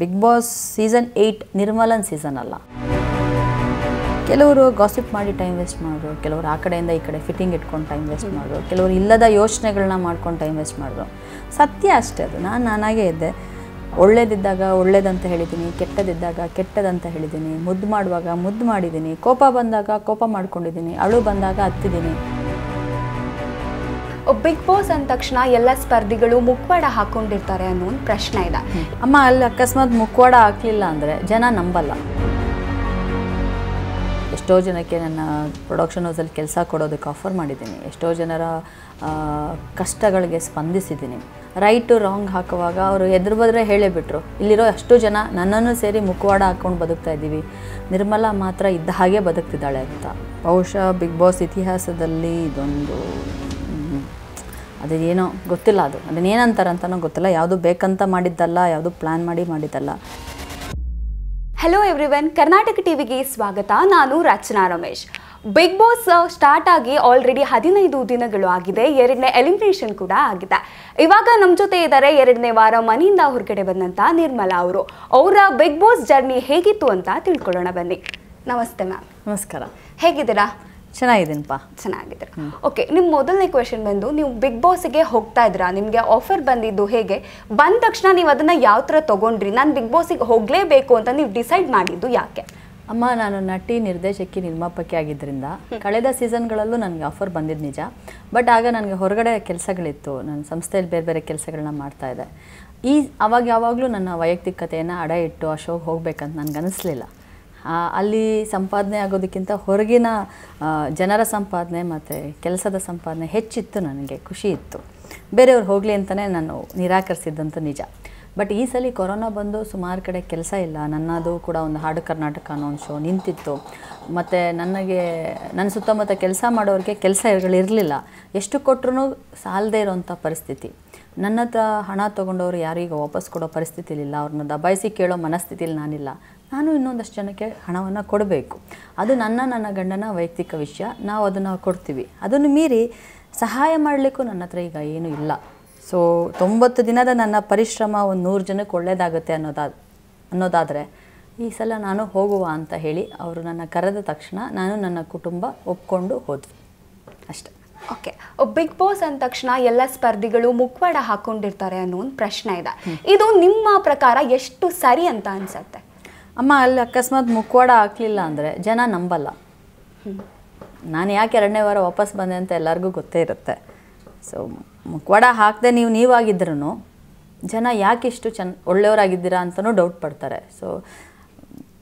big Boss season eight ನಿರ್ಮಲನ್ season ಅಲ್ಲ ಕೆಲವರು ಗಾಸಿಪ್ ಮಾಡಿ ಟೈಮ್ ವೇಸ್ಟ್ ಮಾಡಿದ್ರು ಕೆಲವರು ಆ ಕಡೆಯಿಂದ ಈ ಕಡೆ ಫಿಟ್ಟಿಂಗ್ ಇಟ್ಕೊಂಡು ಟೈಮ್ ವೇಸ್ಟ್ ಮಾಡಿದ್ರು ಕೆಲವರು ಇಲ್ಲದ ಯೋಚನೆಗಳನ್ನ ಮಾಡ್ಕೊಂಡು ಟೈಮ್ ವೇಸ್ಟ್ ಮಾಡಿದ್ರು ಸತ್ಯ ಅಷ್ಟೇ ಅದು ನಾನು ನಾನಾಗೇ ಇದ್ದೆ ಒಳ್ಳೇದಿದ್ದಾಗ ಒಳ್ಳೇದಂತ ಹೇಳಿದ್ದೀನಿ ಕೆಟ್ಟದಿದ್ದಾಗ ಕೆಟ್ಟದಂತ ಹೇಳಿದ್ದೀನಿ ಮುದ್ದು ಮಾಡುವಾಗ ಮುದ್ದು ಮಾಡಿದ್ದೀನಿ ಕೋಪ ಬಂದಾಗ ಕೋಪ ಮಾಡ್ಕೊಂಡಿದ್ದೀನಿ ಅಳು ಬಂದಾಗ ಹತ್ತಿದ್ದೀನಿ ಬಿಗ್ ಬಾಸ್ ಅಂದ ತಕ್ಷಣ ಎಲ್ಲ ಸ್ಪರ್ಧಿಗಳು ಮುಖವಾಡ ಹಾಕೊಂಡಿರ್ತಾರೆ ಅನ್ನೋ ಒಂದು ಪ್ರಶ್ನೆ ಇದೆ ಅಮ್ಮ ಅಲ್ಲಿ ಅಕಸ್ಮಾತ್ ಮುಖವಾಡ ಹಾಕಲಿಲ್ಲ ಅಂದರೆ ಜನ ನಂಬಲ್ಲ ಎಷ್ಟೋ ಜನಕ್ಕೆ ನನ್ನ ಪ್ರೊಡಕ್ಷನ್ ಹೌಸಲ್ಲಿ ಕೆಲಸ ಕೊಡೋದಕ್ಕೆ ಆಫರ್ ಮಾಡಿದ್ದೀನಿ ಎಷ್ಟೋ ಜನರ ಕಷ್ಟಗಳಿಗೆ ಸ್ಪಂದಿಸಿದ್ದೀನಿ ರೈಟು ರಾಂಗ್ ಹಾಕುವಾಗ ಅವರು ಎದುರು ಬದ್ರೆ ಹೇಳೇ ಇಲ್ಲಿರೋ ಅಷ್ಟು ಜನ ನನ್ನನ್ನು ಸೇರಿ ಮುಖವಾಡ ಹಾಕ್ಕೊಂಡು ಬದುಕ್ತಾ ಇದ್ದೀವಿ ನಿರ್ಮಲಾ ಮಾತ್ರ ಇದ್ದ ಹಾಗೆ ಬದುಕ್ತಿದ್ದಾಳೆ ಅಂತ ಬಹುಶಃ ಬಿಗ್ ಬಾಸ್ ಇತಿಹಾಸದಲ್ಲಿ ಇದೊಂದು ಅದೇನೋ ಗೊತ್ತಿಲ್ಲ ಅದು ಅದನ್ನೇನಂತಾರಂತನೂ ಗೊತ್ತಿಲ್ಲ ಯಾವುದು ಬೇಕಂತ ಮಾಡಿದ್ದಲ್ಲ ಯಾವುದು ಪ್ಲಾನ್ ಮಾಡಿ ಮಾಡಿದ್ದಲ್ಲ ಹಲೋ ಎವ್ರಿವನ್ ಕರ್ನಾಟಕ ಟಿವಿಗೆ ಸ್ವಾಗತ ನಾನು Rachana Ramesh Bigg Boss start ಆಗಿ ಆಲ್ರೆಡಿ ಹದಿನೈದು ದಿನಗಳು ಆಗಿದೆ ಎರಡನೇ ಎಲಿಮಿನೇಷನ್ ಕೂಡ ಆಗಿದೆ ಇವಾಗ ನಮ್ಮ ಜೊತೆ ಇದ್ದಾರೆ ಎರಡನೇ ವಾರ ಮನೆಯಿಂದ ಹೊರಗಡೆ ಬಂದಂತ ನಿರ್ಮಲಾ ಅವರು ಅವರ ಬಿಗ್ ಬಾಸ್ ಜರ್ನಿ ಹೇಗಿತ್ತು ಅಂತ ತಿಳ್ಕೊಳ್ಳೋಣ ಬನ್ನಿ ನಮಸ್ತೆ ಮ್ಯಾಮ್ ನಮಸ್ಕಾರ ಹೇಗಿದ್ದೀರಾ ಪಾ ಚೆನ್ನಾಗಿದೆ ಓಕೆ ನಿಮ್ಮ ಮೊದಲನೇ ಕ್ವೆಶನ್ ಬಂದು ನೀವು ಬಿಗ್ ಬಾಸ್ಗೆ ಹೋಗ್ತಾ ಇದ್ರಾ ನಿಮಗೆ ಆಫರ್ ಬಂದಿದ್ದು ಹೇಗೆ ಬಂದ ತಕ್ಷಣ ನೀವು ಅದನ್ನು ಯಾವ ಥರ ತೊಗೊಂಡ್ರಿ ನಾನು ಬಿಗ್ ಬಾಸಿಗೆ ಹೋಗಲೇಬೇಕು ಅಂತ ನೀವು ಡಿಸೈಡ್ ಮಾಡಿದ್ದು ಯಾಕೆ ಅಮ್ಮ ನಾನು ನಟಿ ನಿರ್ದೇಶಕಿ ನಿರ್ಮಾಪಕಿ ಆಗಿದ್ದರಿಂದ ಕಳೆದ ಸೀಸನ್ಗಳಲ್ಲೂ ನನಗೆ ಆಫರ್ ಬಂದಿದ್ದು ನಿಜ ಬಟ್ ಆಗ ನನಗೆ ಹೊರಗಡೆ ಕೆಲಸಗಳಿತ್ತು ನನ್ನ ಸಂಸ್ಥೆಯಲ್ಲಿ ಬೇರೆ ಬೇರೆ ಕೆಲಸಗಳನ್ನ ಮಾಡ್ತಾ ಇದೆ ಈ ಅವಾಗ ಯಾವಾಗಲೂ ನನ್ನ ವೈಯಕ್ತಿಕತೆಯನ್ನು ಅಡ ಇಟ್ಟು ಆ ಶೋಗೆ ಹೋಗ್ಬೇಕಂತ ನನಗೆ ಅಲ್ಲಿ ಸಂಪಾದನೆ ಆಗೋದಕ್ಕಿಂತ ಹೊರಗಿನ ಜನರ ಸಂಪಾದನೆ ಮತ್ತು ಕೆಲಸದ ಸಂಪಾದನೆ ಹೆಚ್ಚಿತ್ತು ನನಗೆ ಖುಷಿ ಇತ್ತು ಬೇರೆಯವ್ರು ಹೋಗಲಿ ಅಂತಲೇ ನಾನು ನಿರಾಕರಿಸಿದ್ದಂತೂ ನಿಜ ಬಟ್ ಈ ಸಲ ಕೊರೋನಾ ಬಂದು ಸುಮಾರು ಕಡೆ ಕೆಲಸ ಇಲ್ಲ ನನ್ನದು ಕೂಡ ಒಂದು ಹಾಡು ಕರ್ನಾಟಕ ಅನ್ನೋ ಒಂದು ಶೋ ನಿಂತಿತ್ತು ಮತ್ತು ನನಗೆ ನನ್ನ ಸುತ್ತಮುತ್ತ ಕೆಲಸ ಮಾಡೋರಿಗೆ ಕೆಲಸಗಳಿರಲಿಲ್ಲ ಎಷ್ಟು ಕೊಟ್ಟರು ಸಾಲದೇ ಇರೋವಂಥ ಪರಿಸ್ಥಿತಿ ನನ್ನ ಹತ್ರ ಹಣ ತೊಗೊಂಡವರು ಯಾರಿಗೆ ವಾಪಸ್ ಕೊಡೋ ಪರಿಸ್ಥಿತಿ ಇಲ್ಲ ಅವ್ರನ್ನ ದಬಾಯಿಸಿ ಕೇಳೋ ಮನಸ್ಥಿತಿಲಿ ನಾನಿಲ್ಲ ನಾನು ಇನ್ನೊಂದಷ್ಟು ಜನಕ್ಕೆ ಹಣವನ್ನು ಕೊಡಬೇಕು ಅದು ನನ್ನ ನನ್ನ ಗಂಡನ ವೈಯಕ್ತಿಕ ವಿಷಯ ನಾವು ಅದನ್ನು ಕೊಡ್ತೀವಿ ಅದನ್ನು ಮೀರಿ ಸಹಾಯ ಮಾಡಲಿಕ್ಕೂ ನನ್ನ ಹತ್ರ ಈಗ ಏನೂ ಇಲ್ಲ ಸೊ ತೊಂಬತ್ತು ದಿನದ ನನ್ನ ಪರಿಶ್ರಮ ಒಂದು ನೂರು ಜನಕ್ಕೆ ಒಳ್ಳೆಯದಾಗುತ್ತೆ ಅನ್ನೋದಾದ ಅನ್ನೋದಾದರೆ ಈ ಸಲ ನಾನು ಹೋಗುವ ಅಂತ ಹೇಳಿ ಅವರು ನನ್ನ ಕರೆದ ತಕ್ಷಣ ನಾನು ನನ್ನ ಕುಟುಂಬ ಒಪ್ಕೊಂಡು ಹೋದ್ವಿ ಅಷ್ಟೆ ಓಕೆ ಬಿಗ್ ಬಾಸ್ ಅಂದ ತಕ್ಷಣ ಎಲ್ಲ ಸ್ಪರ್ಧಿಗಳು ಮುಖವಾಡ ಹಾಕೊಂಡಿರ್ತಾರೆ ಅನ್ನೋ ಒಂದು ಪ್ರಶ್ನೆ ಇದೆ ಇದು ನಿಮ್ಮ ಪ್ರಕಾರ ಎಷ್ಟು ಸರಿ ಅಂತ ಅನ್ಸುತ್ತೆ ಅಮ್ಮ ಅಲ್ಲಿ ಅಕಸ್ಮಾತ್ ಮುಖವಾಡ ಹಾಕಲಿಲ್ಲ ಅಂದರೆ ಜನ ನಂಬಲ್ಲ ನಾನು ಯಾಕೆ ಎರಡನೇ ವಾರ ವಾಪಸ್ ಬಂದೆ ಅಂತ ಎಲ್ಲರಿಗೂ ಗೊತ್ತೇ ಇರುತ್ತೆ ಸೊ ಮುಖವಾಡ ಹಾಕದೆ ನೀವು ನೀವಾಗಿದ್ರು ಜನ ಯಾಕೆ ಇಷ್ಟು ಚೆನ್ನ ಒಳ್ಳೆಯವರಾಗಿದ್ದೀರಾ ಅಂತಲೂ ಡೌಟ್ ಪಡ್ತಾರೆ ಸೊ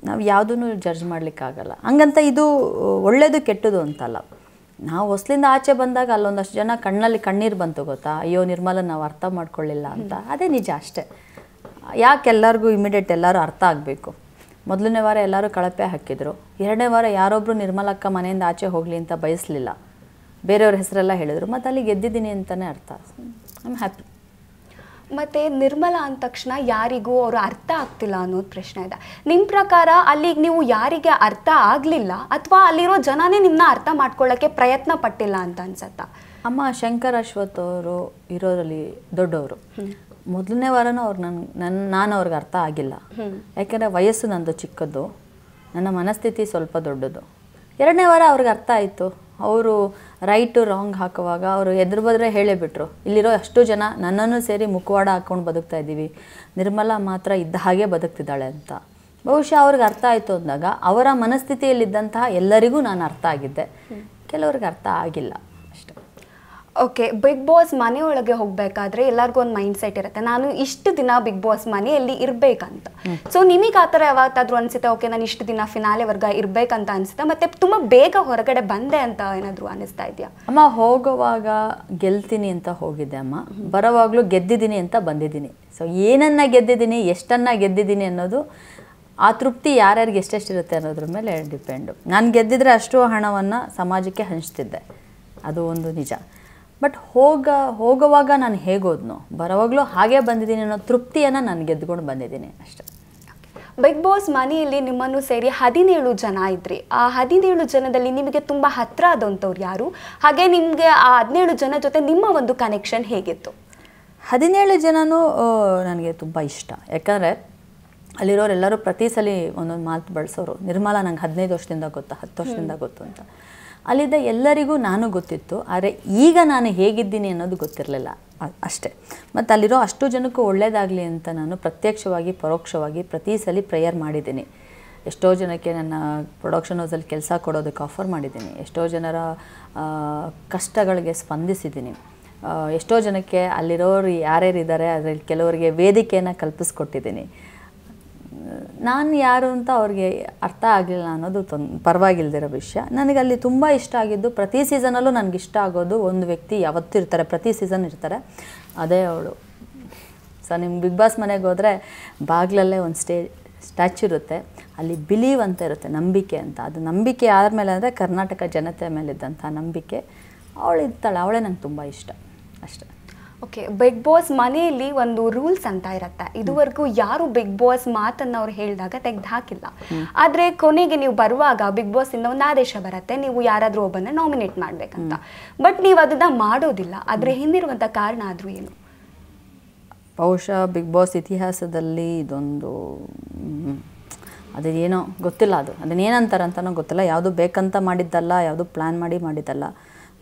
ನಾವು ಯಾವುದೂ ಜಡ್ಜ್ ಮಾಡಲಿಕ್ಕಾಗಲ್ಲ ಹಂಗಂತ ಇದು ಒಳ್ಳೆಯದು ಕೆಟ್ಟದು ಅಂತಲ್ಲ ನಾವು ಹೊಸಲಿಂದ ಆಚೆ ಬಂದಾಗ ಅಲ್ಲೊಂದಷ್ಟು ಜನ ಕಣ್ಣಲ್ಲಿ ಕಣ್ಣೀರು ಬಂತು ಗೊತ್ತಾ ಅಯ್ಯೋ ನಿರ್ಮಲ ನಾವು ಅರ್ಥ ಮಾಡ್ಕೊಳ್ಳಿಲ್ಲ ಅಂತ ಅದೇ ನಿಜ ಅಷ್ಟೇ ಯಾಕೆ ಎಲ್ಲರಿಗೂ ಇಮಿಡಿಯೇಟ್ ಎಲ್ಲರೂ ಅರ್ಥ ಆಗಬೇಕು ಮೊದಲನೇ ವಾರ ಎಲ್ಲರೂ ಕಳಪೆ ಹಾಕಿದರು ಎರಡನೇ ವಾರ ಯಾರೊಬ್ಬರು ನಿರ್ಮಲಕ್ಕ ಮನೆಯಿಂದ ಆಚೆ ಹೋಗಲಿ ಅಂತ ಬಯಸಲಿಲ್ಲ ಬೇರೆಯವ್ರ ಹೆಸರೆಲ್ಲ ಹೇಳಿದರು ಮತ್ತು ಅಲ್ಲಿ ಗೆದ್ದಿದ್ದೀನಿ ಅಂತಲೇ ಅರ್ಥ ಐಮ್ ಹ್ಯಾಪಿ ಮತ್ತು ನಿರ್ಮಲ ಅಂದ ತಕ್ಷಣ ಯಾರಿಗೂ ಅವರು ಅರ್ಥ ಆಗ್ತಿಲ್ಲ ಅನ್ನೋದು ಪ್ರಶ್ನೆ ಇದೆ ನಿಮ್ಮ ಪ್ರಕಾರ ಅಲ್ಲಿಗೆ ನೀವು ಯಾರಿಗೆ ಅರ್ಥ ಆಗಲಿಲ್ಲ ಅಥವಾ ಅಲ್ಲಿರೋ ಜನನೇ ನಿಮ್ಮನ್ನ ಅರ್ಥ ಮಾಡ್ಕೊಳ್ಳೋಕ್ಕೆ ಪ್ರಯತ್ನ ಪಟ್ಟಿಲ್ಲ ಅಂತ ಅನ್ಸತ್ತ ಅಮ್ಮ ಶಂಕರ್ ಅಶ್ವಥ್ ಅವರು ಇರೋರಲ್ಲಿ ದೊಡ್ಡವರು ಮೊದಲನೇ ವಾರನೂ ಅವ್ರು ನನ್ಗೆ ನನ್ನ ನಾನು ಅವ್ರಿಗೆ ಅರ್ಥ ಆಗಿಲ್ಲ ಯಾಕೆಂದರೆ ವಯಸ್ಸು ನಂದು ಚಿಕ್ಕದ್ದು ನನ್ನ ಮನಸ್ಥಿತಿ ಸ್ವಲ್ಪ ದೊಡ್ಡದು ಎರಡನೇ ವಾರ ಅವ್ರಿಗೆ ಅರ್ಥ ಆಯಿತು ಅವರು ರೈಟು ರಾಂಗ್ ಹಾಕುವಾಗ ಅವರು ಎದುರು ಬದ್ರೆ ಹೇಳೇಬಿಟ್ರು ಇಲ್ಲಿರೋ ಅಷ್ಟು ಜನ ನನ್ನನ್ನು ಸೇರಿ ಮುಖವಾಡ ಹಾಕ್ಕೊಂಡು ಬದುಕ್ತಾ ಇದ್ದೀವಿ ನಿರ್ಮಲಾ ಮಾತ್ರ ಇದ್ದ ಹಾಗೆ ಬದುಕ್ತಿದ್ದಾಳೆ ಅಂತ ಬಹುಶಃ ಅವ್ರಿಗೆ ಅರ್ಥ ಆಯಿತು ಅಂದಾಗ ಅವರ ಮನಸ್ಥಿತಿಯಲ್ಲಿದ್ದಂತಹ ಎಲ್ಲರಿಗೂ ನಾನು ಅರ್ಥ ಆಗಿದ್ದೆ ಕೆಲವ್ರಿಗೆ ಅರ್ಥ ಆಗಿಲ್ಲ ಓಕೆ ಬಿಗ್ ಬಾಸ್ ಮನೆಯೊಳಗೆ ಹೋಗಬೇಕಾದ್ರೆ ಎಲ್ಲರಿಗೂ ಒಂದು ಮೈಂಡ್ ಸೆಟ್ ಇರುತ್ತೆ ನಾನು ಇಷ್ಟು ದಿನ ಬಿಗ್ ಬಾಸ್ ಮನೆಯಲ್ಲಿ ಇರಬೇಕಂತ ಸೊ ನಿಮಗೆ ಆ ಥರ ಯಾವತ್ತಾದ್ರೂ ಅನಿಸುತ್ತೆ ಓಕೆ ನಾನು ಇಷ್ಟು ದಿನ ಫಿನಾಲೆ ವರ್ಗ ಇರಬೇಕಂತ ಅನಿಸುತ್ತೆ ಮತ್ತೆ ತುಂಬ ಬೇಗ ಹೊರಗಡೆ ಬಂದೆ ಅಂತ ಏನಾದರೂ ಅನಿಸ್ತಾ ಇದೆಯಾ ಅಮ್ಮ ಹೋಗುವಾಗ ಗೆಲ್ತೀನಿ ಅಂತ ಹೋಗಿದ್ದೆ ಅಮ್ಮ ಬರೋವಾಗಲೂ ಗೆದ್ದಿದ್ದೀನಿ ಅಂತ ಬಂದಿದ್ದೀನಿ ಸೊ ಏನನ್ನ ಗೆದ್ದಿದ್ದೀನಿ ಎಷ್ಟನ್ನು ಗೆದ್ದಿದ್ದೀನಿ ಅನ್ನೋದು ಆ ತೃಪ್ತಿ ಯಾರ್ಯಾರಿಗೆ ಎಷ್ಟೆಷ್ಟಿರುತ್ತೆ ಅನ್ನೋದ್ರ ಮೇಲೆ ಡಿಪೆಂಡು ನಾನು ಗೆದ್ದಿದ್ರೆ ಅಷ್ಟು ಹಣವನ್ನು ಸಮಾಜಕ್ಕೆ ಹಂಚ್ತಿದ್ದೆ ಅದು ಒಂದು ನಿಜ ಬಟ್ ಹೋಗ ಹೋಗುವಾಗ ನಾನು ಹೇಗೋದ್ನು ಬರೋವಾಗಲೂ ಹಾಗೆ ಬಂದಿದ್ದೀನಿ ಅನ್ನೋ ತೃಪ್ತಿಯನ್ನು ನಾನು ಗೆದ್ಕೊಂಡು ಬಂದಿದ್ದೀನಿ ಅಷ್ಟೇ ಬಿಗ್ ಬಾಸ್ ಮನೆಯಲ್ಲಿ ನಿಮ್ಮನ್ನು ಸೇರಿ ಹದಿನೇಳು ಜನ ಇದ್ರಿ ಆ ಹದಿನೇಳು ಜನದಲ್ಲಿ ನಿಮಗೆ ತುಂಬ ಹತ್ರ ಆದಂಥವ್ರು ಯಾರು ಹಾಗೆ ನಿಮಗೆ ಆ ಹದಿನೇಳು ಜನ ಜೊತೆ ನಿಮ್ಮ ಒಂದು ಕನೆಕ್ಷನ್ ಹೇಗಿತ್ತು ಹದಿನೇಳು ಜನನೂ ನನಗೆ ತುಂಬ ಇಷ್ಟ ಯಾಕಂದರೆ ಅಲ್ಲಿರೋರೆಲ್ಲರೂ ಪ್ರತಿ ಸಲ ಒಂದೊಂದು ಮಾತು ಬಳಸೋರು ನಿರ್ಮಲ ನಂಗೆ ಹದಿನೈದು ವರ್ಷದಿಂದ ಗೊತ್ತಾ ಹತ್ತು ವರ್ಷದಿಂದ ಗೊತ್ತು ಅಂತ ಅಲ್ಲಿದ್ದ ಎಲ್ಲರಿಗೂ ನಾನು ಗೊತ್ತಿತ್ತು ಆದರೆ ಈಗ ನಾನು ಹೇಗಿದ್ದೀನಿ ಅನ್ನೋದು ಗೊತ್ತಿರಲಿಲ್ಲ ಅಷ್ಟೇ ಮತ್ತು ಅಲ್ಲಿರೋ ಅಷ್ಟು ಜನಕ್ಕೂ ಒಳ್ಳೆಯದಾಗಲಿ ಅಂತ ನಾನು ಪ್ರತ್ಯಕ್ಷವಾಗಿ ಪರೋಕ್ಷವಾಗಿ ಪ್ರತಿ ಸಲ ಪ್ರೇಯರ್ ಮಾಡಿದ್ದೀನಿ ಎಷ್ಟೋ ಜನಕ್ಕೆ ನನ್ನ ಪ್ರೊಡಕ್ಷನ್ ಹೌಸಲ್ಲಿ ಕೆಲಸ ಕೊಡೋದಕ್ಕೆ ಆಫರ್ ಮಾಡಿದ್ದೀನಿ ಎಷ್ಟೋ ಜನರ ಕಷ್ಟಗಳಿಗೆ ಸ್ಪಂದಿಸಿದ್ದೀನಿ ಎಷ್ಟೋ ಜನಕ್ಕೆ ಅಲ್ಲಿರೋರು ಯಾರ್ಯಾರಿದ್ದಾರೆ ಅದರಲ್ಲಿ ಕೆಲವರಿಗೆ ವೇದಿಕೆಯನ್ನು ಕಲ್ಪಿಸ್ಕೊಟ್ಟಿದ್ದೀನಿ ನಾನು ಯಾರು ಅಂತ ಅವ್ರಿಗೆ ಅರ್ಥ ಆಗಲಿಲ್ಲ ಅನ್ನೋದು ತೊಂದ್ ಪರವಾಗಿಲ್ದಿರೋ ವಿಷಯ ನನಗೆ ಅಲ್ಲಿ ತುಂಬ ಇಷ್ಟ ಆಗಿದ್ದು ಪ್ರತಿ ಸೀಸನಲ್ಲೂ ನನಗೆ ಇಷ್ಟ ಆಗೋದು ಒಂದು ವ್ಯಕ್ತಿ ಯಾವತ್ತೂ ಇರ್ತಾರೆ ಪ್ರತಿ ಸೀಸನ್ ಇರ್ತಾರೆ ಅದೇ ಅವಳು ಸೊ ನಿಮ್ಮ ಬಿಗ್ ಬಾಸ್ ಮನೆಗೆ ಹೋದರೆ ಬಾಗಿಲಲ್ಲೇ ಒಂದು ಸ್ಟೇ ಸ್ಟ್ಯಾಚ್ ಇರುತ್ತೆ ಅಲ್ಲಿ ಬಿಲೀವ್ ಅಂತ ಇರುತ್ತೆ ನಂಬಿಕೆ ಅಂತ ಅದು ನಂಬಿಕೆ ಯಾರ ಮೇಲೆ ಅಂದರೆ ಕರ್ನಾಟಕ ಜನತೆ ಮೇಲಿದ್ದಂಥ ನಂಬಿಕೆ ಅವಳು ಅವಳೇ ನಂಗೆ ತುಂಬ ಇಷ್ಟ ಅಷ್ಟೆ ಓಕೆ ಬಿಗ್ ಬಾಸ್ ಮನೆಯಲ್ಲಿ ಒಂದು ರೂಲ್ಸ್ ಅಂತ ಇರುತ್ತೆ ಇದುವರೆಗೂ ಯಾರು ಬಿಗ್ ಬಾಸ್ ಮಾತನ್ನು ಅವ್ರು ಹೇಳಿದಾಗ ತೆಗೆದು ಹಾಕಿಲ್ಲ ಆದರೆ ಕೊನೆಗೆ ನೀವು ಬರುವಾಗ ಬಿಗ್ ಬಾಸ್ ಒಂದು ಆದೇಶ ಬರುತ್ತೆ ನೀವು ಯಾರಾದರೂ ಒಬ್ಬನ ನಾಮಿನೇಟ್ ಮಾಡಬೇಕಂತ ಬಟ್ ನೀವು ಅದನ್ನ ಮಾಡೋದಿಲ್ಲ ಅದರ ಹಿಂದಿರುವಂಥ ಕಾರಣ ಆದರೂ ಏನು ಬಹುಶಃ ಬಿಗ್ ಬಾಸ್ ಇತಿಹಾಸದಲ್ಲಿ ಇದೊಂದು ಅದೇನೋ ಗೊತ್ತಿಲ್ಲ ಅದು ಅದನ್ನೇನಂತಾರೆ ಗೊತ್ತಿಲ್ಲ ಯಾವುದು ಬೇಕಂತ ಮಾಡಿದ್ದಲ್ಲ ಯಾವುದು ಪ್ಲ್ಯಾನ್ ಮಾಡಿ ಮಾಡಿದ್ದಲ್ಲ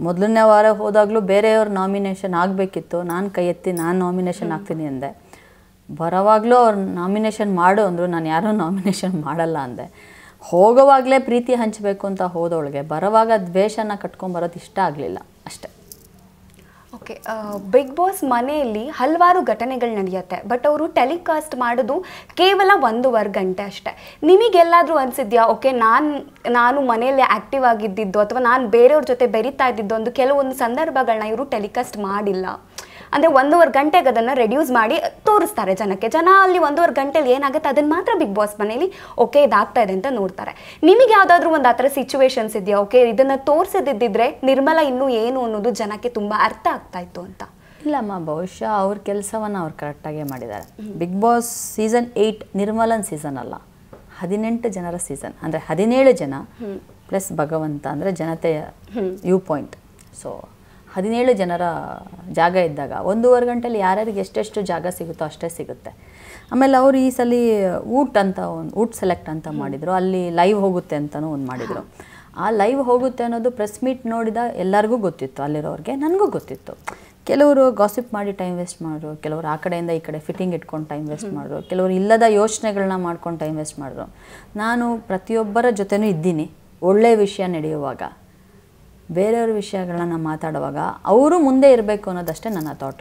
ಮೊದಲನೇ ವಾರ ಹೋದಾಗಲೂ ಬೇರೆಯವ್ರ ನಾಮಿನೇಷನ್ ಆಗಬೇಕಿತ್ತು ನಾನು ಕೈ ಎತ್ತಿ ನಾನು ನಾಮಿನೇಷನ್ ಆಗ್ತೀನಿ ಅಂದೆ ಬರೋವಾಗಲೂ ಅವ್ರು ನಾಮಿನೇಷನ್ ಮಾಡು ಅಂದರು ನಾನು ಯಾರೂ ನಾಮಿನೇಷನ್ ಮಾಡಲ್ಲ ಅಂದೆ ಹೋಗೋವಾಗಲೇ ಪ್ರೀತಿ ಹಂಚಬೇಕು ಅಂತ ಹೋದವಳಿಗೆ ಬರೋವಾಗ ದ್ವೇಷನ ಕಟ್ಕೊಂಬರೋದು ಇಷ್ಟ ಆಗಲಿಲ್ಲ ಅಷ್ಟೆ ಓಕೆ ಬಿಗ್ ಬಾಸ್ ಮನೆಯಲ್ಲಿ ಹಲವಾರು ಘಟನೆಗಳು ನಡೆಯುತ್ತೆ ಬಟ್ ಅವರು ಟೆಲಿಕಾಸ್ಟ್ ಮಾಡೋದು ಕೇವಲ ಒಂದೂವರೆ ಗಂಟೆ ಅಷ್ಟೇ ನಿಮಗೆಲ್ಲಾದರೂ ಅನಿಸಿದ್ಯಾ ಓಕೆ ನಾನು ನಾನು ಮನೆಯಲ್ಲಿ ಆ್ಯಕ್ಟಿವ್ ಆಗಿದ್ದಿದ್ದು ಅಥವಾ ನಾನು ಬೇರೆಯವ್ರ ಜೊತೆ ಬೆರಿತಾ ಇದ್ದಿದ್ದು ಒಂದು ಕೆಲವೊಂದು ಸಂದರ್ಭಗಳನ್ನ ಇವರು ಟೆಲಿಕಾಸ್ಟ್ ಮಾಡಿಲ್ಲ ಅಂದರೆ ಒಂದೂವರೆ ಗಂಟೆಗೆ ಅದನ್ನು ರೆಡ್ಯೂಸ್ ಮಾಡಿ ತೋರಿಸ್ತಾರೆ ಜನಕ್ಕೆ ಜನ ಅಲ್ಲಿ ಒಂದೂವರೆ ಗಂಟೆಲಿ ಏನಾಗುತ್ತೆ ಅದನ್ನು ಮಾತ್ರ ಬಿಗ್ ಬಾಸ್ ಮನೇಲಿ ಓಕೆ ಇದಾಗ್ತಾ ಇದೆ ಅಂತ ನೋಡ್ತಾರೆ ನಿಮಗೆ ಯಾವುದಾದ್ರೂ ಒಂದು ಆ ಥರ ಸಿಚುವೇಶನ್ಸ್ ಇದೆಯಾ ಓಕೆ ಇದನ್ನು ತೋರಿಸದಿದ್ದಿದ್ರೆ ನಿರ್ಮಲ ಇನ್ನೂ ಏನು ಅನ್ನೋದು ಜನಕ್ಕೆ ತುಂಬ ಅರ್ಥ ಆಗ್ತಾ ಇತ್ತು ಅಂತ ಇಲ್ಲಮ್ಮ ಬಹುಶಃ ಅವ್ರ ಕೆಲಸವನ್ನು ಅವ್ರು ಕರೆಕ್ಟಾಗೇ ಮಾಡಿದ್ದಾರೆ ಬಿಗ್ ಬಾಸ್ ಸೀಸನ್ ಏಯ್ಟ್ ನಿರ್ಮಲನ್ ಸೀಸನ್ ಅಲ್ಲ ಹದಿನೆಂಟು ಜನರ ಸೀಸನ್ ಅಂದರೆ ಹದಿನೇಳು ಜನ ಪ್ಲಸ್ ಭಗವಂತ ಅಂದರೆ ಜನತೆಯ ವ್ಯೂ ಪಾಯಿಂಟ್ ಸೊ ಹದಿನೇಳು ಜನರ ಜಾಗ ಇದ್ದಾಗ ಒಂದೂವರೆ ಗಂಟೆಯಲ್ಲಿ ಯಾರ್ಯಾರಿಗೆ ಎಷ್ಟೆಷ್ಟು ಜಾಗ ಸಿಗುತ್ತೋ ಅಷ್ಟೇ ಸಿಗುತ್ತೆ ಆಮೇಲೆ ಅವರು ಈ ಸಲ ಊಟ್ ಅಂತ ಒಂದು ಊಟ್ ಸೆಲೆಕ್ಟ್ ಅಂತ ಮಾಡಿದರು ಅಲ್ಲಿ ಲೈವ್ ಹೋಗುತ್ತೆ ಅಂತಲೂ ಒಂದು ಮಾಡಿದರು ಆ ಲೈವ್ ಹೋಗುತ್ತೆ ಅನ್ನೋದು ಪ್ರೆಸ್ ಮೀಟ್ ನೋಡಿದ ಎಲ್ಲರಿಗೂ ಗೊತ್ತಿತ್ತು ಅಲ್ಲಿರೋರಿಗೆ ನನಗೂ ಗೊತ್ತಿತ್ತು ಕೆಲವರು ಗಾಸಿಪ್ ಮಾಡಿ ಟೈಮ್ ವೇಸ್ಟ್ ಮಾಡಿದ್ರು ಕೆಲವರು ಆ ಕಡೆಯಿಂದ ಈ ಕಡೆ ಫಿಟ್ಟಿಂಗ್ ಇಟ್ಕೊಂಡು ಟೈಮ್ ವೇಸ್ಟ್ ಮಾಡಿದ್ರು ಕೆಲವರು ಇಲ್ಲದ ಯೋಚನೆಗಳನ್ನ ಮಾಡ್ಕೊಂಡು ಟೈಮ್ ವೇಸ್ಟ್ ಮಾಡಿದ್ರು ನಾನು ಪ್ರತಿಯೊಬ್ಬರ ಜೊತೆನೂ ಇದ್ದೀನಿ ಒಳ್ಳೆಯ ವಿಷಯ ನಡೆಯುವಾಗ ಬೇರೆಯವ್ರ ವಿಷಯಗಳನ್ನ ಮಾತಾಡುವಾಗ ಅವರು ಮುಂದೆ ಇರಬೇಕು ಅನ್ನೋದಷ್ಟೇ ನನ್ನ ಥಾಟ್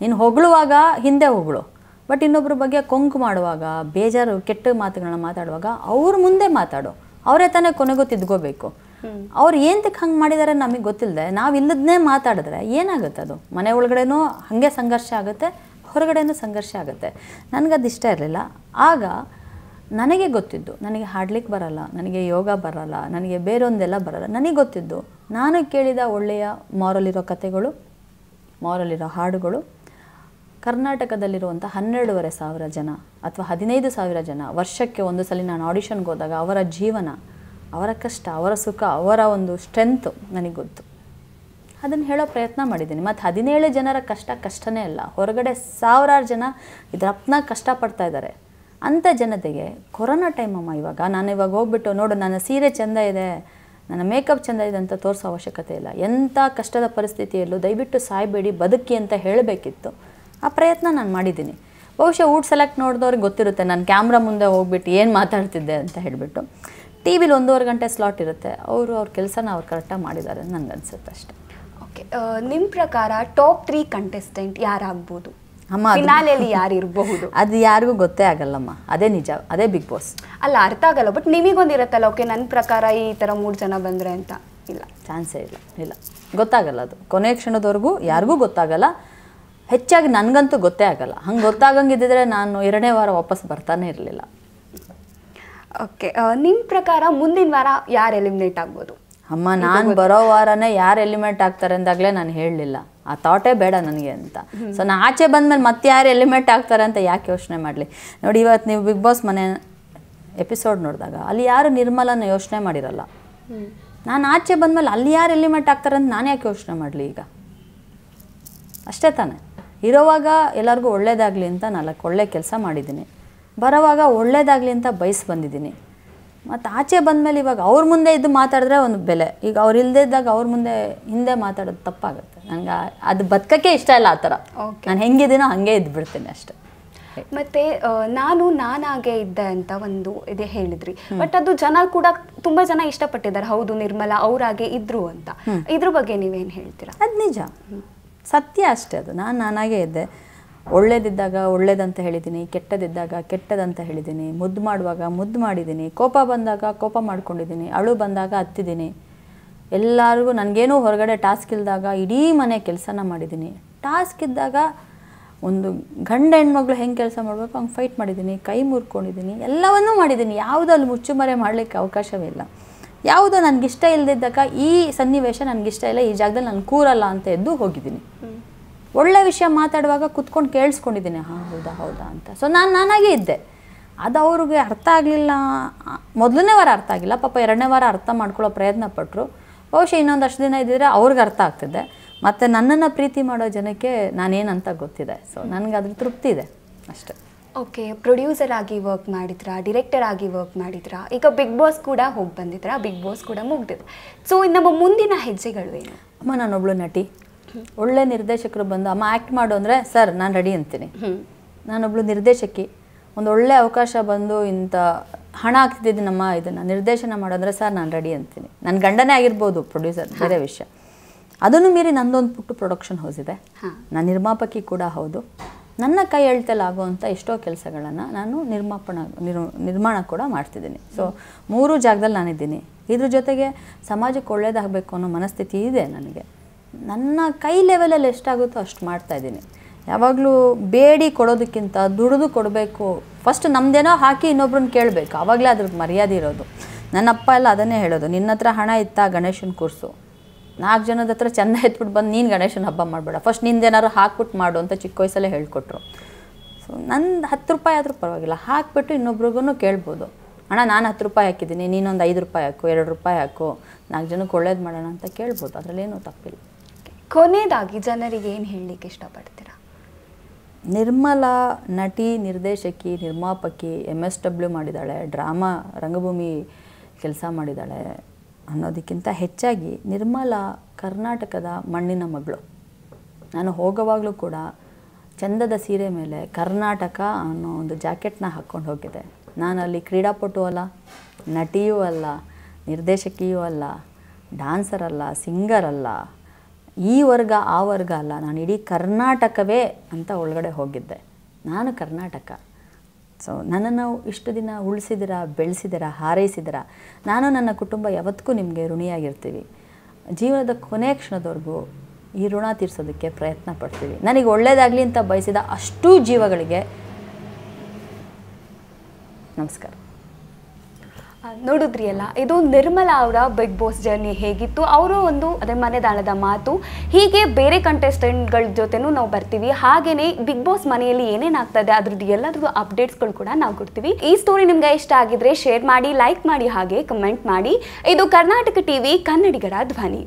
ನೀನು ಹೊಗಳುವಾಗ ಹಿಂದೆ ಹೊಗಳು ಬಟ್ ಇನ್ನೊಬ್ಬರ ಬಗ್ಗೆ ಕೊಂಕು ಮಾಡುವಾಗ ಬೇಜಾರು ಕೆಟ್ಟ ಮಾತುಗಳನ್ನ ಮಾತಾಡುವಾಗ ಅವ್ರ ಮುಂದೆ ಮಾತಾಡು ಅವರೇ ತಾನೇ ಕೊನೆಗೂ ತಿದ್ಕೋಬೇಕು ಅವ್ರು ಏನಕ್ಕೆ ಹಂಗೆ ಮಾಡಿದ್ದಾರೆ ನಮಗೆ ಗೊತ್ತಿಲ್ಲದೆ ನಾವು ಇಲ್ಲದನ್ನೇ ಮಾತಾಡಿದ್ರೆ ಏನಾಗುತ್ತೆ ಅದು ಮನೆ ಒಳಗಡೆನೂ ಹಾಗೆ ಸಂಘರ್ಷ ಆಗುತ್ತೆ ಹೊರಗಡೆನೂ ಸಂಘರ್ಷ ಆಗುತ್ತೆ ನನಗದು ಇಷ್ಟ ಇರಲಿಲ್ಲ ಆಗ ನನಗೆ ಗೊತ್ತಿದ್ದು ನನಗೆ ಹಾಡ್ಲಿಕ್ಕೆ ಬರಲ್ಲ ನನಗೆ ಯೋಗ ಬರಲ್ಲ ನನಗೆ ಬೇರೊಂದೆಲ್ಲ ಬರಲ್ಲ ನನಗೆ ಗೊತ್ತಿದ್ದು ನಾನು ಕೇಳಿದ ಒಳ್ಳೆಯ ಮಾರಲಿರೋ ಕಥೆಗಳು ಮಾರಲಿರೋ ಹಾಡುಗಳು ಕರ್ನಾಟಕದಲ್ಲಿರುವಂಥ ಹನ್ನೆರಡೂವರೆ ಸಾವಿರ ಜನ ಅಥವಾ ಹದಿನೈದು ಸಾವಿರ ಜನ ವರ್ಷಕ್ಕೆ ಒಂದು ಸಲ ನಾನು ಆಡಿಷನ್ಗೆ ಹೋದಾಗ ಅವರ ಜೀವನ ಅವರ ಕಷ್ಟ ಅವರ ಸುಖ ಅವರ ಒಂದು ಸ್ಟ್ರೆಂತ್ ನನಗೆ ಗೊತ್ತು ಅದನ್ನು ಹೇಳೋ ಪ್ರಯತ್ನ ಮಾಡಿದ್ದೀನಿ ಮತ್ತು ಹದಿನೇಳು ಜನರ ಕಷ್ಟ ಕಷ್ಟನೇ ಅಲ್ಲ ಹೊರಗಡೆ ಸಾವಿರಾರು ಜನ ಇದ್ರಪ್ಪನ ಕಷ್ಟಪಡ್ತಾ ಇದ್ದಾರೆ ಅಂಥ ಜನತೆಗೆ ಕೊರೋನಾ ಟೈಮಮ್ಮ ಇವಾಗ ನಾನು ಇವಾಗ ಹೋಗ್ಬಿಟ್ಟು ನೋಡು ನನ್ನ ಸೀರೆ ಚೆಂದ ಇದೆ ನನ್ನ ಮೇಕಪ್ ಚೆಂದ ಇದೆ ಅಂತ ತೋರಿಸೋ ಅವಶ್ಯಕತೆ ಇಲ್ಲ ಎಂಥ ಕಷ್ಟದ ಪರಿಸ್ಥಿತಿಯಲ್ಲೂ ದಯವಿಟ್ಟು ಸಾಯಬೇಡಿ ಬದುಕಿ ಅಂತ ಹೇಳಬೇಕಿತ್ತು ಆ ಪ್ರಯತ್ನ ನಾನು ಮಾಡಿದ್ದೀನಿ ಬಹುಶಃ ಊಟ ಸೆಲೆಕ್ಟ್ ನೋಡಿದವ್ರಿಗೆ ಗೊತ್ತಿರುತ್ತೆ ನಾನು ಕ್ಯಾಮ್ರಾ ಮುಂದೆ ಹೋಗ್ಬಿಟ್ಟು ಏನು ಮಾತಾಡ್ತಿದ್ದೆ ಅಂತ ಹೇಳಿಬಿಟ್ಟು ಟಿ ವಿಲಿ ಒಂದೂವರೆ ಗಂಟೆ ಸ್ಲಾಟ್ ಇರುತ್ತೆ ಅವರು ಅವ್ರ ಕೆಲಸನ ಅವ್ರು ಕರೆಕ್ಟಾಗಿ ಮಾಡಿದ್ದಾರೆ ನನಗನ್ಸುತ್ತೆ ಅಷ್ಟೆ ಓಕೆ ನಿಮ್ಮ ಪ್ರಕಾರ ಟಾಪ್ ತ್ರೀ ಕಂಟೆಸ್ಟೆಂಟ್ ಯಾರಾಗ್ಬೋದು ಫಿನಾಲೆಯಲ್ಲಿ ಯಾರು ಇರಬಹುದು ಅದು ಯಾರಿಗೂ ಗೊತ್ತೇ ಆಗಲ್ಲಮ್ಮ ಅದೇ ನಿಜ ಅದೇ ಬಿಗ್ ಬಾಸ್ ಅಲ್ಲ ಅರ್ಥ ಆಗಲ್ಲ ಬಟ್ ನಿಮಗೊಂದಿರತ್ತಲ್ಲ ಓಕೆ ನನ್ನ ಪ್ರಕಾರ ಈ ಥರ ಮೂರು ಜನ ಬಂದರೆ ಅಂತ ಇಲ್ಲ ಚಾನ್ಸೇ ಇಲ್ಲ ಇಲ್ಲ ಗೊತ್ತಾಗಲ್ಲ ಅದು ಕೊನೆ ಕ್ಷಣದವರೆಗೂ ಯಾರಿಗೂ ಗೊತ್ತಾಗಲ್ಲ ಹೆಚ್ಚಾಗಿ ನನಗಂತೂ ಗೊತ್ತೇ ಆಗಲ್ಲ ಹಂಗೆ ಗೊತ್ತಾಗಂಗಿದ್ದಿದ್ರೆ ನಾನು ಎರಡನೇ ವಾರ ವಾಪಸ್ ಬರ್ತಾನೆ ಇರಲಿಲ್ಲ ಓಕೆ ನಿಮ್ಮ ಪ್ರಕಾರ ಮುಂದಿನ ವಾರ ಯಾರು ಎಲಿಮಿನೇಟ್ ಆಗ್ಬೋದು ಅಮ್ಮ ನಾನು ಬರೋ ವಾರನೇ ಯಾರು ಎಲಿಮೆಂಟ್ ಆಗ್ತಾರೆ ಅಂದಾಗಲೇ ನಾನು ಹೇಳಲಿಲ್ಲ ಆ ಥಾಟೇ ಬೇಡ ನನಗೆ ಅಂತ ಸೊ ನಾನು ಆಚೆ ಬಂದಮೇಲೆ ಮತ್ತೆ ಯಾರು ಎಲಿಮೆಂಟ್ ಆಗ್ತಾರೆ ಅಂತ ಯಾಕೆ ಯೋಚನೆ ಮಾಡಲಿ ನೋಡಿ ಇವತ್ತು ನೀವು ಬಿಗ್ ಬಾಸ್ ಮನೆ ಎಪಿಸೋಡ್ ನೋಡಿದಾಗ ಅಲ್ಲಿ ಯಾರು ನಿರ್ಮಲನ ಯೋಚನೆ ಮಾಡಿರಲ್ಲ ನಾನು ಆಚೆ ಬಂದಮೇಲೆ ಅಲ್ಲಿ ಯಾರು ಎಲಿಮೆಂಟ್ ಆಗ್ತಾರೆ ಅಂತ ನಾನು ಯಾಕೆ ಯೋಚನೆ ಮಾಡಲಿ ಈಗ ಅಷ್ಟೇ ತಾನೆ ಇರೋವಾಗ ಎಲ್ಲರಿಗೂ ಒಳ್ಳೇದಾಗಲಿ ಅಂತ ನಾಲ್ಕು ಒಳ್ಳೆ ಕೆಲಸ ಮಾಡಿದ್ದೀನಿ ಬರೋವಾಗ ಒಳ್ಳೇದಾಗಲಿ ಅಂತ ಬಯಸ್ ಬಂದಿದ್ದೀನಿ ಮತ್ತು ಆಚೆ ಬಂದಮೇಲೆ ಇವಾಗ ಅವ್ರ ಮುಂದೆ ಇದ್ದು ಮಾತಾಡಿದ್ರೆ ಒಂದು ಬೆಲೆ ಈಗ ಅವ್ರು ಇಲ್ಲದೇ ಇದ್ದಾಗ ಅವ್ರ ಮುಂದೆ ಹಿಂದೆ ಮಾತಾಡೋದು ತಪ್ಪಾಗುತ್ತೆ ನನಗೆ ಅದು ಬದುಕಕ್ಕೆ ಇಷ್ಟ ಇಲ್ಲ ಆ ಥರ ನಾನು ಹೆಂಗಿದ್ದೀನೋ ಹಾಗೆ ಇದ್ಬಿಡ್ತೀನಿ ಅಷ್ಟೆ ಮತ್ತೆ ನಾನು ನಾನಾಗೆ ಇದ್ದೆ ಅಂತ ಒಂದು ಇದೆ ಹೇಳಿದ್ರಿ ಬಟ್ ಅದು ಜನ ಕೂಡ ತುಂಬಾ ಜನ ಇಷ್ಟಪಟ್ಟಿದ್ದಾರೆ ಹೌದು ನಿರ್ಮಲಾ ಅವರಾಗೆ ಇದ್ರು ಅಂತ ಇದ್ರ ಬಗ್ಗೆ ನೀವೇನು ಹೇಳ್ತೀರಾ ಅದು ನಿಜ ಸತ್ಯ ಅಷ್ಟೇ ಅದು ನಾನು ನಾನಾಗೆ ಇದ್ದೆ ಒಳ್ಳೇದಿದ್ದಾಗ ಒಳ್ಳೇದಂತ ಹೇಳಿದ್ದೀನಿ ಕೆಟ್ಟದಿದ್ದಾಗ ಕೆಟ್ಟದಂತ ಹೇಳಿದ್ದೀನಿ ಮುದ್ದು ಮಾಡುವಾಗ ಮುದ್ದು ಮಾಡಿದ್ದೀನಿ ಕೋಪ ಬಂದಾಗ ಕೋಪ ಮಾಡ್ಕೊಂಡಿದ್ದೀನಿ ಅಳು ಬಂದಾಗ ಹತ್ತಿದ್ದೀನಿ ಎಲ್ಲರಿಗೂ ನನಗೇನೂ ಹೊರಗಡೆ ಟಾಸ್ಕ್ ಇಲ್ದಾಗ ಇಡೀ ಮನೆ ಕೆಲಸನ ಮಾಡಿದ್ದೀನಿ ಟಾಸ್ಕ್ ಇದ್ದಾಗ ಒಂದು ಗಂಡ ಹೆಣ್ಮಗಳು ಹೆಂಗೆ ಕೆಲಸ ಮಾಡಬೇಕು ಹಂಗೆ ಫೈಟ್ ಮಾಡಿದ್ದೀನಿ ಕೈ ಮುರ್ಕೊಂಡಿದ್ದೀನಿ ಎಲ್ಲವನ್ನೂ ಮಾಡಿದ್ದೀನಿ ಅಲ್ಲಿ ಮುಚ್ಚುಮರೆ ಮಾಡಲಿಕ್ಕೆ ಅವಕಾಶವೇ ಇಲ್ಲ ಯಾವುದೋ ನನಗಿಷ್ಟ ಇಲ್ಲದಿದ್ದಾಗ ಈ ಸನ್ನಿವೇಶ ನನಗಿಷ್ಟ ಇಲ್ಲ ಈ ಜಾಗದಲ್ಲಿ ನಾನು ಕೂರಲ್ಲ ಅಂತ ಎದ್ದು ಹೋಗಿದ್ದೀನಿ ಒಳ್ಳೆ ವಿಷಯ ಮಾತಾಡುವಾಗ ಕುತ್ಕೊಂಡು ಕೇಳಿಸ್ಕೊಂಡಿದ್ದೀನಿ ಹಾಂ ಹೌದಾ ಹೌದಾ ಅಂತ ಸೊ ನಾನು ನಾನಾಗೇ ಇದ್ದೆ ಅದು ಅವ್ರಿಗೆ ಅರ್ಥ ಆಗಲಿಲ್ಲ ಮೊದಲನೇ ವಾರ ಅರ್ಥ ಆಗಿಲ್ಲ ಪಾಪ ಎರಡನೇ ವಾರ ಅರ್ಥ ಮಾಡ್ಕೊಳ್ಳೋ ಪ್ರಯತ್ನ ಪಟ್ಟರು ಬಹುಶಃ ಇನ್ನೊಂದಷ್ಟು ದಿನ ಇದ್ದಿದ್ರೆ ಅವ್ರಿಗೆ ಅರ್ಥ ಆಗ್ತಿದೆ ಮತ್ತು ನನ್ನನ್ನು ಪ್ರೀತಿ ಮಾಡೋ ಜನಕ್ಕೆ ನಾನೇನಂತ ಗೊತ್ತಿದೆ ಸೊ ನನಗೆ ಅದ್ರ ತೃಪ್ತಿ ಇದೆ ಅಷ್ಟೇ ಓಕೆ ಪ್ರೊಡ್ಯೂಸರ್ ಆಗಿ ವರ್ಕ್ ಮಾಡಿದ್ರಾ ಡಿರೆಕ್ಟರ್ ಆಗಿ ವರ್ಕ್ ಮಾಡಿದ್ರಾ ಈಗ ಬಿಗ್ ಬಾಸ್ ಕೂಡ ಹೋಗಿ ಬಂದಿದ್ರಾ ಬಿಗ್ ಬಾಸ್ ಕೂಡ ಮುಗ್ದಿದೆ ಸೊ ನಮ್ಮ ಮುಂದಿನ ಹೆಜ್ಜೆಗಳು ಏನು ಅಮ್ಮ ನಾನೊಬ್ಳು ನಟಿ ಒಳ್ಳೆ ನಿರ್ದೇಶಕರು ಬಂದು ಅಮ್ಮ ಆ್ಯಕ್ಟ್ ಮಾಡು ಅಂದರೆ ಸರ್ ನಾನು ರೆಡಿ ಅಂತೀನಿ ನಾನೊಬ್ಳು ನಿರ್ದೇಶಕಿ ಒಂದು ಒಳ್ಳೆ ಅವಕಾಶ ಬಂದು ಇಂಥ ಹಣ ಆಗ್ತಿದ್ದೀನಮ್ಮ ನಮ್ಮ ಇದನ್ನು ನಿರ್ದೇಶನ ಮಾಡೋದ್ರೆ ಸರ್ ನಾನು ರೆಡಿ ಅಂತೀನಿ ನನ್ನ ಗಂಡನೇ ಆಗಿರ್ಬೋದು ಪ್ರೊಡ್ಯೂಸರ್ ಬೇರೆ ವಿಷಯ ಅದನ್ನು ಮೀರಿ ನಂದೊಂದು ಪುಟ್ಟು ಪ್ರೊಡಕ್ಷನ್ ಇದೆ ನಾನು ನಿರ್ಮಾಪಕಿ ಕೂಡ ಹೌದು ನನ್ನ ಕೈ ಎಳ್ತಲ್ಲಿ ಆಗುವಂಥ ಎಷ್ಟೋ ಕೆಲಸಗಳನ್ನು ನಾನು ನಿರ್ಮಾಪಣ ನಿರ್ ನಿರ್ಮಾಣ ಕೂಡ ಮಾಡ್ತಿದ್ದೀನಿ ಸೊ ಮೂರು ಜಾಗದಲ್ಲಿ ನಾನಿದ್ದೀನಿ ಇದ್ರ ಜೊತೆಗೆ ಸಮಾಜಕ್ಕೆ ಒಳ್ಳೇದಾಗಬೇಕು ಅನ್ನೋ ಮನಸ್ಥಿತಿ ಇದೆ ನನಗೆ ನನ್ನ ಕೈ ಲೆವೆಲಲ್ಲಿ ಎಷ್ಟಾಗುತ್ತೋ ಅಷ್ಟು ಮಾಡ್ತಾ ಇದ್ದೀನಿ ಯಾವಾಗಲೂ ಬೇಡಿ ಕೊಡೋದಕ್ಕಿಂತ ದುಡಿದು ಕೊಡಬೇಕು ಫಸ್ಟ್ ನಮ್ಮದೇನೋ ಹಾಕಿ ಇನ್ನೊಬ್ರನ್ನ ಕೇಳಬೇಕು ಆವಾಗಲೇ ಅದ್ರ ಮರ್ಯಾದೆ ಇರೋದು ನನ್ನ ಅಪ್ಪ ಎಲ್ಲ ಅದನ್ನೇ ಹೇಳೋದು ನಿನ್ನ ಹತ್ರ ಹಣ ಇತ್ತ ಗಣೇಶನ ಕೂರಿಸು ನಾಲ್ಕು ಜನದ ಹತ್ರ ಚೆಂದ ಎತ್ಬಿಟ್ಟು ಬಂದು ನೀನು ಗಣೇಶನ ಹಬ್ಬ ಮಾಡಬೇಡ ಫಸ್ಟ್ ನಿಂದೇನಾದ್ರು ಹಾಕ್ಬಿಟ್ಟು ಮಾಡು ಅಂತ ಚಿಕ್ಕ ವಯಸ್ಸಲ್ಲೇ ಹೇಳಿಕೊಟ್ರು ಸೊ ನಂದು ಹತ್ತು ರೂಪಾಯಿ ಆದರೂ ಪರವಾಗಿಲ್ಲ ಹಾಕ್ಬಿಟ್ಟು ಇನ್ನೊಬ್ರಿಗೂ ಕೇಳ್ಬೋದು ಹಣ ನಾನು ಹತ್ತು ರೂಪಾಯಿ ಹಾಕಿದ್ದೀನಿ ನೀನೊಂದು ಐದು ರೂಪಾಯಿ ಹಾಕು ಎರಡು ರೂಪಾಯಿ ಹಾಕು ನಾಲ್ಕು ಜನಕ್ಕೆ ಒಳ್ಳೇದು ಮಾಡೋಣ ಅಂತ ಕೇಳ್ಬೋದು ಅದರಲ್ಲೇನೂ ತಪ್ಪಿಲ್ಲ ಕೊನೆಯದಾಗಿ ಜನರಿಗೆ ಏನು ಹೇಳಲಿಕ್ಕೆ ಇಷ್ಟಪಡ್ತೀರಾ ನಿರ್ಮಲ ನಟಿ ನಿರ್ದೇಶಕಿ ನಿರ್ಮಾಪಕಿ ಎಮ್ ಎಸ್ ಡಬ್ಲ್ಯೂ ಮಾಡಿದ್ದಾಳೆ ಡ್ರಾಮಾ ರಂಗಭೂಮಿ ಕೆಲಸ ಮಾಡಿದ್ದಾಳೆ ಅನ್ನೋದಕ್ಕಿಂತ ಹೆಚ್ಚಾಗಿ ನಿರ್ಮಲ ಕರ್ನಾಟಕದ ಮಣ್ಣಿನ ಮಗಳು ನಾನು ಹೋಗೋವಾಗಲೂ ಕೂಡ ಚಂದದ ಸೀರೆ ಮೇಲೆ ಕರ್ನಾಟಕ ಅನ್ನೋ ಒಂದು ಜಾಕೆಟ್ನ ಹಾಕ್ಕೊಂಡು ಹೋಗಿದ್ದೆ ನಾನು ಅಲ್ಲಿ ಕ್ರೀಡಾಪಟು ಅಲ್ಲ ನಟಿಯೂ ಅಲ್ಲ ನಿರ್ದೇಶಕಿಯೂ ಅಲ್ಲ ಡಾನ್ಸರ್ ಅಲ್ಲ ಸಿಂಗರ್ ಅಲ್ಲ ಈ ವರ್ಗ ಆ ವರ್ಗ ಅಲ್ಲ ನಾನು ಇಡೀ ಕರ್ನಾಟಕವೇ ಅಂತ ಒಳಗಡೆ ಹೋಗಿದ್ದೆ ನಾನು ಕರ್ನಾಟಕ ಸೊ ನನ್ನನ್ನು ಇಷ್ಟು ದಿನ ಉಳಿಸಿದಿರ ಬೆಳೆಸಿದಿರ ಹಾರೈಸಿದಿರ ನಾನು ನನ್ನ ಕುಟುಂಬ ಯಾವತ್ತಿಗೂ ನಿಮಗೆ ಋಣಿಯಾಗಿರ್ತೀವಿ ಜೀವನದ ಕೊನೆ ಕ್ಷಣದವರೆಗೂ ಈ ಋಣ ತೀರಿಸೋದಕ್ಕೆ ಪ್ರಯತ್ನ ಪಡ್ತೀವಿ ನನಗೆ ಒಳ್ಳೆಯದಾಗಲಿ ಅಂತ ಬಯಸಿದ ಅಷ್ಟೂ ಜೀವಗಳಿಗೆ ನಮಸ್ಕಾರ ನೋಡಿದ್ರಿ ಅಲ್ಲ ಇದು ನಿರ್ಮಲಾ ಅವರ ಬಿಗ್ ಬಾಸ್ ಜರ್ನಿ ಹೇಗಿತ್ತು ಅವರು ಒಂದು ಅದೇ ಮನೆದಾಳದ ಮಾತು ಹೀಗೆ ಬೇರೆ ಕಂಟೆಸ್ಟೆಂಟ್ಗಳ ಜೊತೆನೂ ನಾವು ಬರ್ತೀವಿ ಹಾಗೇನೆ ಬಿಗ್ ಬಾಸ್ ಮನೆಯಲ್ಲಿ ಏನೇನು ಆಗ್ತದೆ ಅದ್ರದ್ದು ಎಲ್ಲದ್ರದ್ದು ಅಪ್ಡೇಟ್ಸ್ಗಳು ಕೂಡ ನಾವು ಕೊಡ್ತೀವಿ ಈ ಸ್ಟೋರಿ ನಿಮ್ಗೆ ಇಷ್ಟ ಆಗಿದ್ರೆ ಶೇರ್ ಮಾಡಿ ಲೈಕ್ ಮಾಡಿ ಹಾಗೆ ಕಮೆಂಟ್ ಮಾಡಿ ಇದು ಕರ್ನಾಟಕ ಟಿವಿ ಕನ್ನಡಿಗರ ಧ್ವನಿ